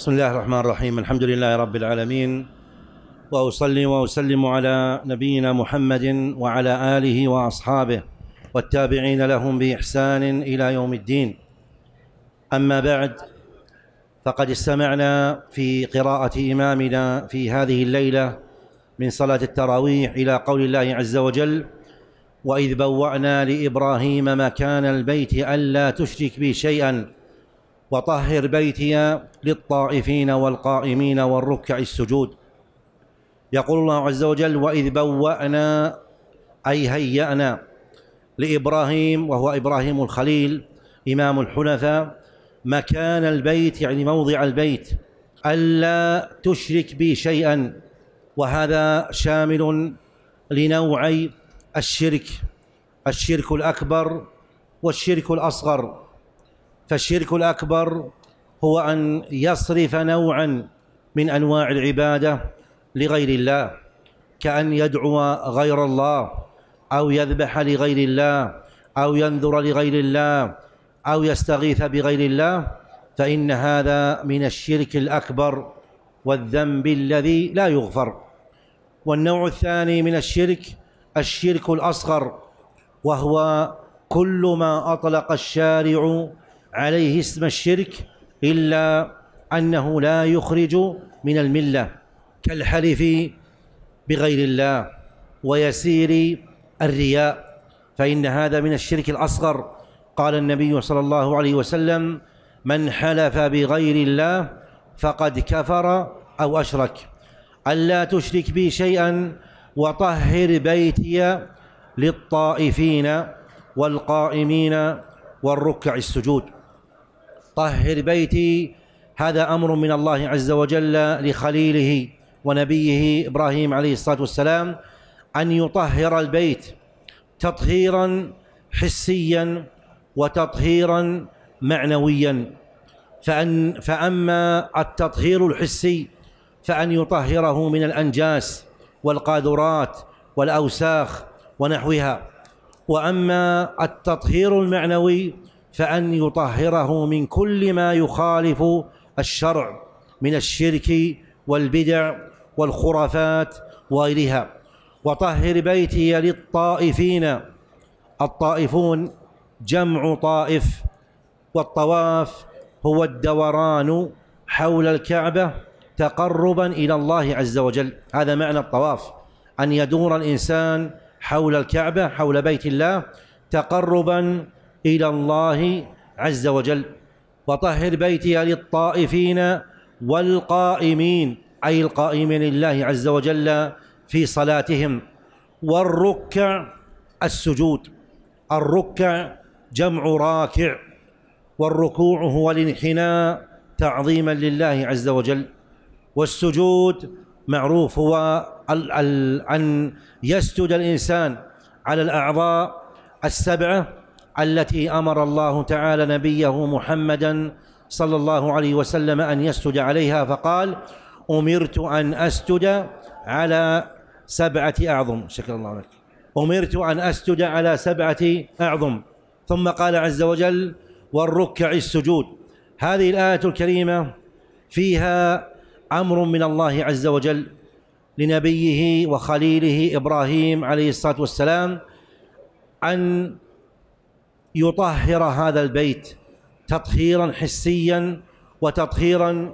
بسم الله الرحمن الرحيم الحمد لله رب العالمين واصلي واسلم على نبينا محمد وعلى اله واصحابه والتابعين لهم باحسان الى يوم الدين اما بعد فقد استمعنا في قراءه امامنا في هذه الليله من صلاه التراويح الى قول الله عز وجل واذ بوانا لابراهيم مكان البيت الا تشرك بي شيئا وطهر بيتي للطائفين والقائمين والركع السجود يقول الله عز وجل وإذ بوأنا أي هيأنا لإبراهيم وهو إبراهيم الخليل إمام الحنفاء مكان البيت يعني موضع البيت ألا تشرك بي شيئا وهذا شامل لنوعي الشرك الشرك الأكبر والشرك الأصغر فالشرك الأكبر هو أن يصرف نوعا من أنواع العبادة لغير الله كأن يدعو غير الله أو يذبح لغير الله أو ينذر لغير الله أو يستغيث بغير الله فإن هذا من الشرك الأكبر والذنب الذي لا يغفر والنوع الثاني من الشرك الشرك الأصغر وهو كل ما أطلق الشارع عليه اسم الشرك إلا أنه لا يخرج من الملة كالحلف بغير الله ويسير الرياء فإن هذا من الشرك الأصغر قال النبي صلى الله عليه وسلم من حلف بغير الله فقد كفر أو أشرك ألا تشرك بي شيئا وطهر بيتي للطائفين والقائمين والركع السجود طهر بيتي هذا أمر من الله عز وجل لخليله ونبيه إبراهيم عليه الصلاة والسلام أن يطهر البيت تطهيرا حسيا وتطهيرا معنويا فأن فأما التطهير الحسي فأن يطهره من الأنجاس والقاذورات والأوساخ ونحوها وأما التطهير المعنوي فأن يطهره من كل ما يخالف الشرع من الشرك والبدع والخرافات وغيرها وطهر بيتي للطائفين الطائفون جمع طائف والطواف هو الدوران حول الكعبة تقربا إلى الله عز وجل هذا معنى الطواف أن يدور الإنسان حول الكعبة حول بيت الله تقربا إلى الله عز وجل وطهر بيتي للطائفين والقائمين أي القائمين لله عز وجل في صلاتهم والركع السجود الركع جمع راكع والركوع هو الانحناء تعظيما لله عز وجل والسجود معروف هو أن يسجد الإنسان على الأعضاء السبعة التي امر الله تعالى نبيه محمدا صلى الله عليه وسلم ان يسجد عليها فقال امرت ان اسجد على سبعه اعظم شكر الله لك امرت ان اسجد على سبعه اعظم ثم قال عز وجل والركع السجود هذه الايه الكريمه فيها امر من الله عز وجل لنبيه وخليله ابراهيم عليه الصلاه والسلام ان يطهر هذا البيت تطهيرا حسيا وتطهيرا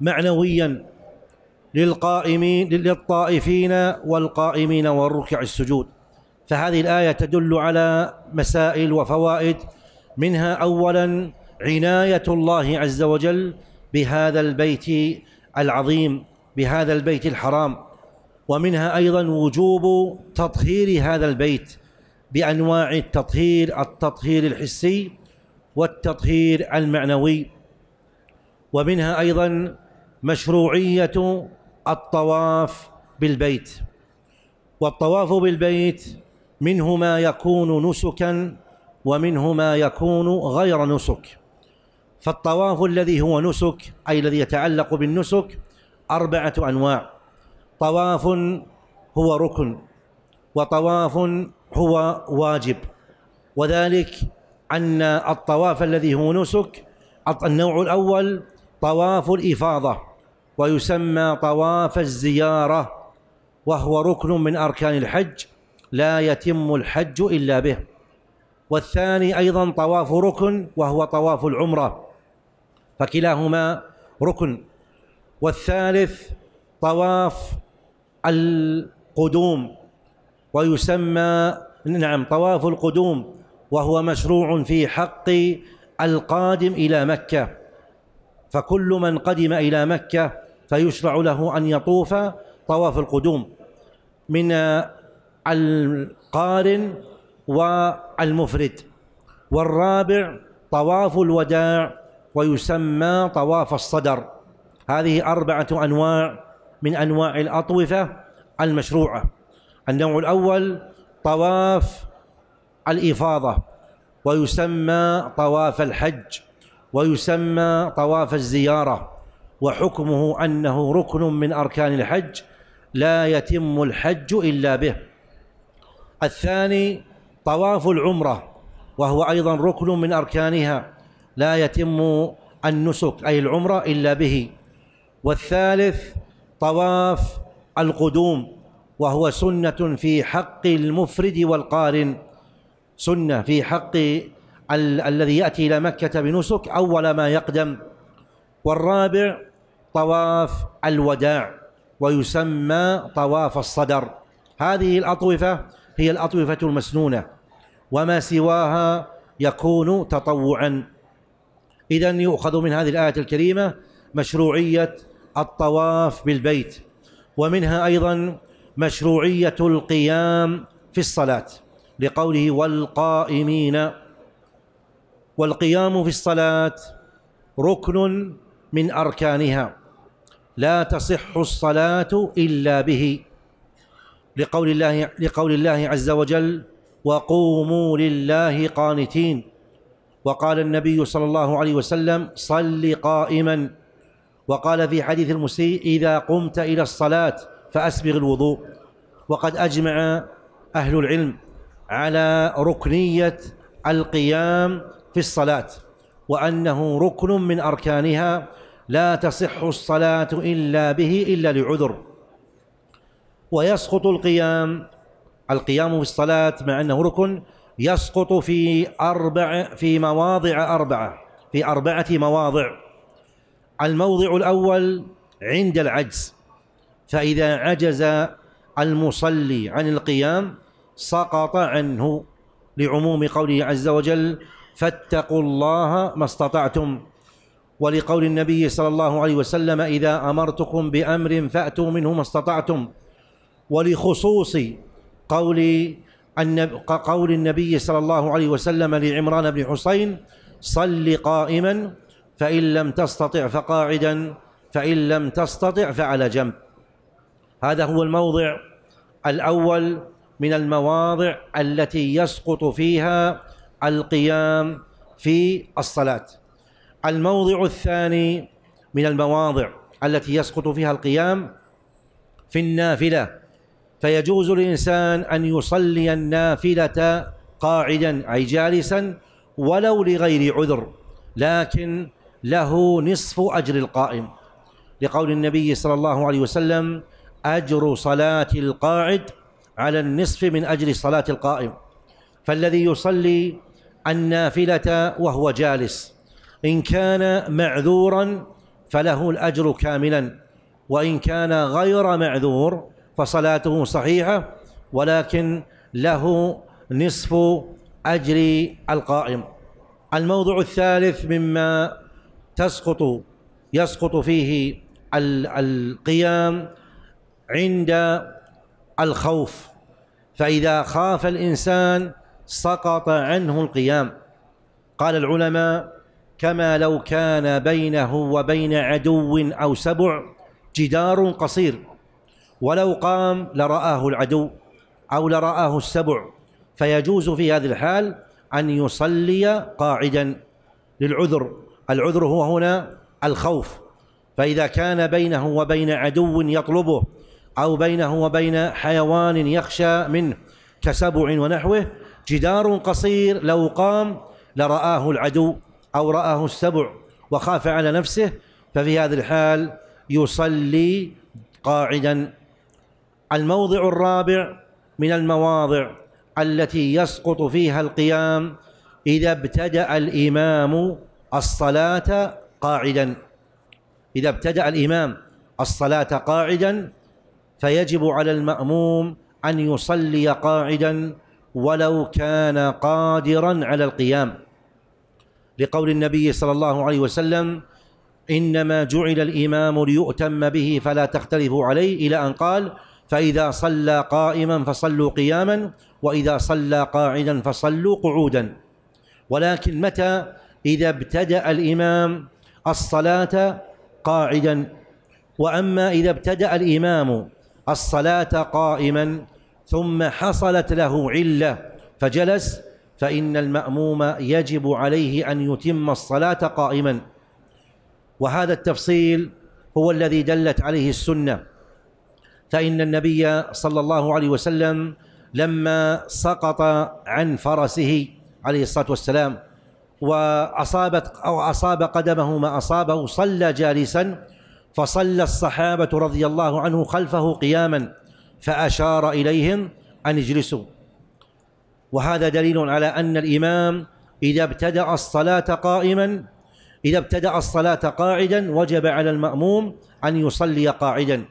معنويا للقائمين للطائفين والقائمين والركع السجود فهذه الآية تدل على مسائل وفوائد منها أولا عناية الله عز وجل بهذا البيت العظيم بهذا البيت الحرام ومنها أيضا وجوب تطهير هذا البيت بانواع التطهير التطهير الحسي والتطهير المعنوي ومنها ايضا مشروعيه الطواف بالبيت والطواف بالبيت منه ما يكون نسكا ومنه ما يكون غير نسك فالطواف الذي هو نسك اي الذي يتعلق بالنسك اربعه انواع طواف هو ركن وطواف هو واجب وذلك أن الطواف الذي هو نسك النوع الأول طواف الإفاضة ويسمى طواف الزيارة وهو ركن من أركان الحج لا يتم الحج إلا به والثاني أيضا طواف ركن وهو طواف العمرة فكلاهما ركن والثالث طواف القدوم ويسمى نعم طواف القدوم وهو مشروع في حق القادم إلى مكة فكل من قدم إلى مكة فيشرع له أن يطوف طواف القدوم من القارن والمفرد والرابع طواف الوداع ويسمى طواف الصدر هذه أربعة أنواع من أنواع الأطوفة المشروعة النوع الأول طواف الإفاضة ويسمى طواف الحج ويسمى طواف الزيارة وحكمه أنه ركن من أركان الحج لا يتم الحج إلا به الثاني طواف العمرة وهو أيضا ركن من أركانها لا يتم النسك أي العمرة إلا به والثالث طواف القدوم وهو سنة في حق المفرد والقارن سنة في حق ال الذي يأتي إلى مكة بنسك أول ما يقدم والرابع طواف الوداع ويسمى طواف الصدر هذه الأطوفة هي الأطوفة المسنونة وما سواها يكون تطوعا إذا يؤخذ من هذه الآية الكريمة مشروعية الطواف بالبيت ومنها أيضا مشروعية القيام في الصلاة لقوله والقائمين والقيام في الصلاة ركن من أركانها لا تصح الصلاة إلا به لقول الله لقول الله عز وجل وقوموا لله قانتين وقال النبي صلى الله عليه وسلم صل قائما وقال في حديث المسيء إذا قمت إلى الصلاة فأسبغ الوضوء وقد أجمع أهل العلم على ركنية القيام في الصلاة وأنه ركن من أركانها لا تصح الصلاة إلا به إلا لعذر ويسقط القيام القيام في الصلاة مع أنه ركن يسقط في أربع في مواضع أربعة في أربعة مواضع الموضع الأول عند العجز فإذا عجز المصلي عن القيام سقط عنه لعموم قوله عز وجل فاتقوا الله ما استطعتم ولقول النبي صلى الله عليه وسلم إذا أمرتكم بأمر فأتوا منه ما استطعتم ولخصوص قول قول النبي صلى الله عليه وسلم لعمران بن حسين صل قائما فإن لم تستطع فقاعدا فإن لم تستطع فعلى جنب هذا هو الموضع الأول من المواضع التي يسقط فيها القيام في الصلاة الموضع الثاني من المواضع التي يسقط فيها القيام في النافلة فيجوز للإنسان أن يصلي النافلة قاعدا أي جالسا ولو لغير عذر لكن له نصف أجر القائم لقول النبي صلى الله عليه وسلم أجر صلاة القاعد على النصف من أجر صلاة القائم فالذي يصلي النافلة وهو جالس إن كان معذورا فله الأجر كاملا وإن كان غير معذور فصلاته صحيحة ولكن له نصف أجر القائم الموضوع الثالث مما تسقط يسقط فيه القيام عند الخوف فإذا خاف الإنسان سقط عنه القيام قال العلماء كما لو كان بينه وبين عدو أو سبع جدار قصير ولو قام لرآه العدو أو لرآه السبع فيجوز في هذه الحال أن يصلي قاعدا للعذر العذر هو هنا الخوف فإذا كان بينه وبين عدو يطلبه أو بينه وبين حيوان يخشى منه كسبع ونحوه جدار قصير لو قام لرآه العدو أو رآه السبع وخاف على نفسه ففي هذه الحال يصلي قاعدا الموضع الرابع من المواضع التي يسقط فيها القيام إذا ابتدأ الإمام الصلاة قاعدا إذا ابتدأ الإمام الصلاة قاعدا فيجب على المأموم أن يصلي قاعدا ولو كان قادرا على القيام لقول النبي صلى الله عليه وسلم إنما جعل الإمام ليؤتم به فلا تختلفوا عليه إلى أن قال فإذا صلى قائما فصلوا قياما وإذا صلى قاعدا فصلوا قعودا ولكن متى إذا ابتدأ الإمام الصلاة قاعدا وأما إذا ابتدأ الإمام الصلاة قائما ثم حصلت له علة فجلس فإن المأموم يجب عليه أن يتم الصلاة قائما وهذا التفصيل هو الذي دلت عليه السنة فإن النبي صلى الله عليه وسلم لما سقط عن فرسه عليه الصلاة والسلام وأصابت أو أصاب قدمه ما أصابه صلى جالسا فصلى الصحابة رضي الله عنه خلفه قياما فأشار إليهم أن اجلسوا وهذا دليل على أن الإمام إذا ابتدأ الصلاة قائما إذا ابتدأ الصلاة قاعدا وجب على المأموم أن يصلي قاعدا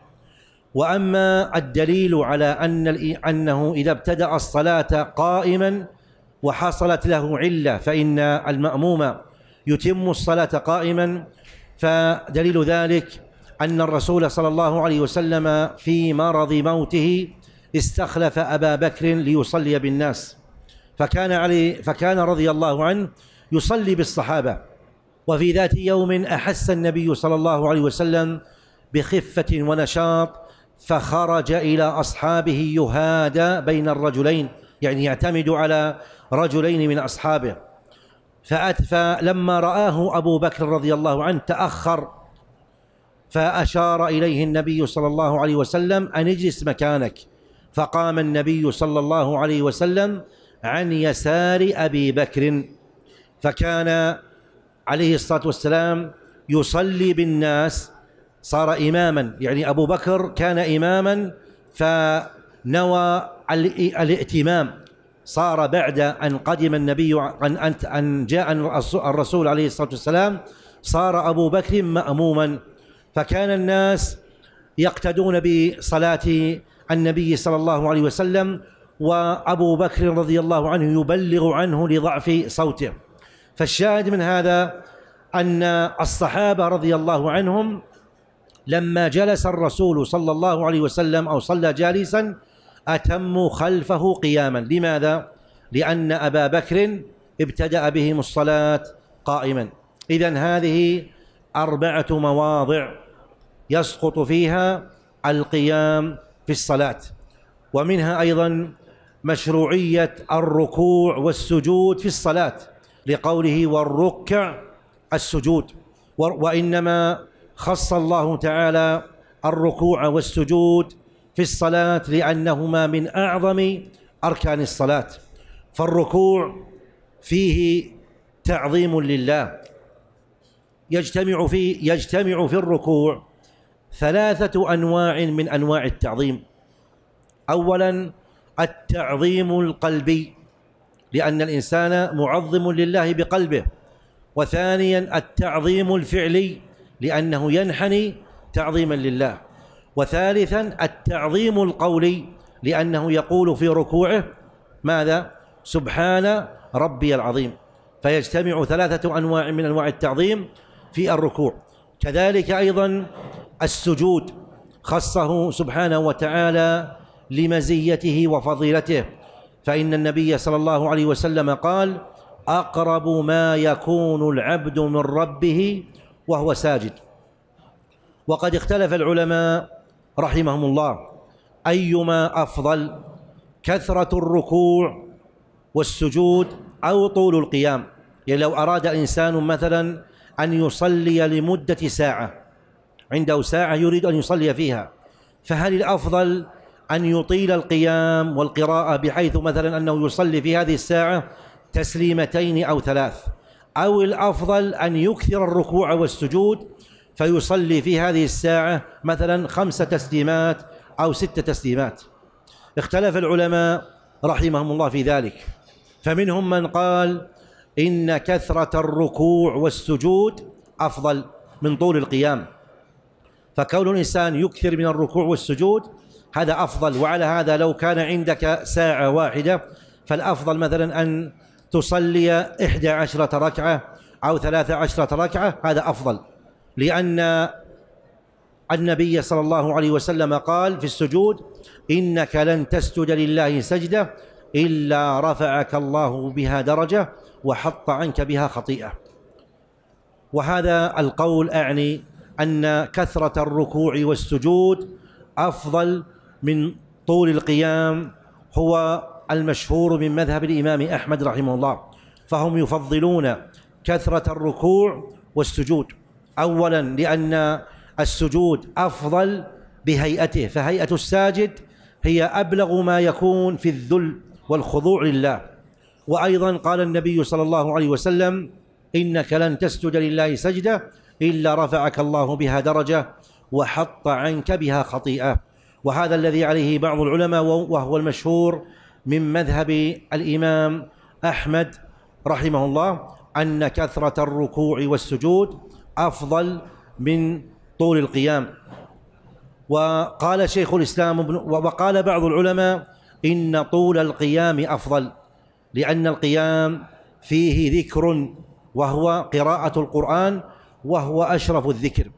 وأما الدليل على أن أنه إذا ابتدأ الصلاة قائما وحصلت له علة فإن المأموم يتم الصلاة قائما فدليل ذلك أن الرسول صلى الله عليه وسلم في مرض موته استخلف أبا بكر ليصلي بالناس فكان علي فكان رضي الله عنه يصلي بالصحابة وفي ذات يوم أحس النبي صلى الله عليه وسلم بخفة ونشاط فخرج إلى أصحابه يهادى بين الرجلين يعني يعتمد على رجلين من أصحابه فأتفى لما رآه أبو بكر رضي الله عنه تأخر فأشار إليه النبي صلى الله عليه وسلم أن اجلس مكانك فقام النبي صلى الله عليه وسلم عن يسار أبي بكر فكان عليه الصلاة والسلام يصلي بالناس صار إماما يعني أبو بكر كان إماما فنوى الائتمام صار بعد أن قدم النبي أن أن جاء الرسول عليه الصلاة والسلام صار أبو بكر مأموما فكان الناس يقتدون بصلاة النبي صلى الله عليه وسلم وأبو بكر رضي الله عنه يبلغ عنه لضعف صوته فالشاهد من هذا أن الصحابة رضي الله عنهم لما جلس الرسول صلى الله عليه وسلم أو صلى جالسا أتموا خلفه قياما لماذا؟ لأن أبا بكر ابتدأ بهم الصلاة قائما إذا هذه أربعة مواضع يسقط فيها القيام في الصلاة ومنها أيضا مشروعية الركوع والسجود في الصلاة لقوله والركع السجود وإنما خص الله تعالى الركوع والسجود في الصلاة لأنهما من أعظم أركان الصلاة فالركوع فيه تعظيم لله يجتمع في يجتمع في الركوع ثلاثة أنواع من أنواع التعظيم أولا التعظيم القلبي لأن الإنسان معظم لله بقلبه وثانيا التعظيم الفعلي لأنه ينحني تعظيما لله وثالثا التعظيم القولي لأنه يقول في ركوعه ماذا سبحان ربي العظيم فيجتمع ثلاثة أنواع من أنواع التعظيم في الركوع كذلك أيضا السجود خصه سبحانه وتعالى لمزيته وفضيلته فإن النبي صلى الله عليه وسلم قال أقرب ما يكون العبد من ربه وهو ساجد وقد اختلف العلماء رحمهم الله أيما أفضل كثرة الركوع والسجود أو طول القيام يعني لو أراد إنسان مثلا أن يصلي لمدة ساعة عنده ساعة يريد أن يصلي فيها فهل الأفضل أن يطيل القيام والقراءة بحيث مثلا أنه يصلي في هذه الساعة تسليمتين أو ثلاث أو الأفضل أن يكثر الركوع والسجود فيصلي في هذه الساعة مثلا خمسة تسليمات أو ستة تسليمات اختلف العلماء رحمهم الله في ذلك فمنهم من قال إن كثرة الركوع والسجود أفضل من طول القيام فكون الإنسان يكثر من الركوع والسجود هذا أفضل وعلى هذا لو كان عندك ساعة واحدة فالأفضل مثلا أن تصلي إحدى عشرة ركعة أو ثلاثة عشرة ركعة هذا أفضل لأن النبي صلى الله عليه وسلم قال في السجود إنك لن تسجد لله سجدة إلا رفعك الله بها درجة وحط عنك بها خطيئة وهذا القول أعني ان كثره الركوع والسجود افضل من طول القيام هو المشهور من مذهب الامام احمد رحمه الله فهم يفضلون كثره الركوع والسجود اولا لان السجود افضل بهيئته فهيئه الساجد هي ابلغ ما يكون في الذل والخضوع لله وايضا قال النبي صلى الله عليه وسلم انك لن تسجد لله سجده إلا رفعك الله بها درجة وحط عنك بها خطيئة وهذا الذي عليه بعض العلماء وهو المشهور من مذهب الإمام أحمد رحمه الله أن كثرة الركوع والسجود أفضل من طول القيام وقال شيخ الإسلام ابن وقال بعض العلماء إن طول القيام أفضل لأن القيام فيه ذكر وهو قراءة القرآن وهو أشرف الذكر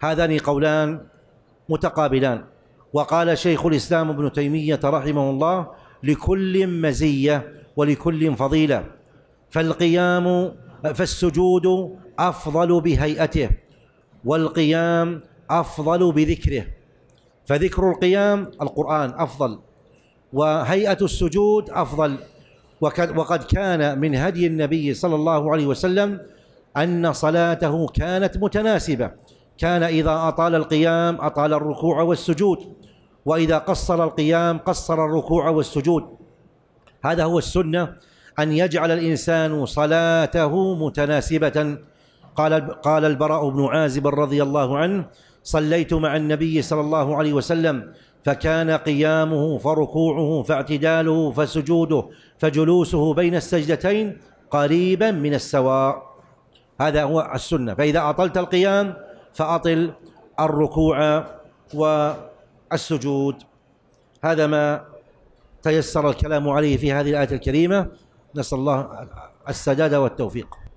هذان قولان متقابلان وقال شيخ الإسلام ابن تيمية رحمه الله لكل مزية ولكل فضيلة فالقيام فالسجود أفضل بهيئته والقيام أفضل بذكره فذكر القيام القرآن أفضل وهيئة السجود أفضل وقد كان من هدي النبي صلى الله عليه وسلم أن صلاته كانت متناسبة كان إذا أطال القيام أطال الركوع والسجود وإذا قصر القيام قصر الركوع والسجود هذا هو السنة أن يجعل الإنسان صلاته متناسبة قال قال البراء بن عازب رضي الله عنه صليت مع النبي صلى الله عليه وسلم فكان قيامه فركوعه فاعتداله فسجوده فجلوسه بين السجدتين قريبا من السواء هذا هو السنة فإذا أطلت القيام فأطل الركوع والسجود هذا ما تيسر الكلام عليه في هذه الآية الكريمة نسأل الله السداد والتوفيق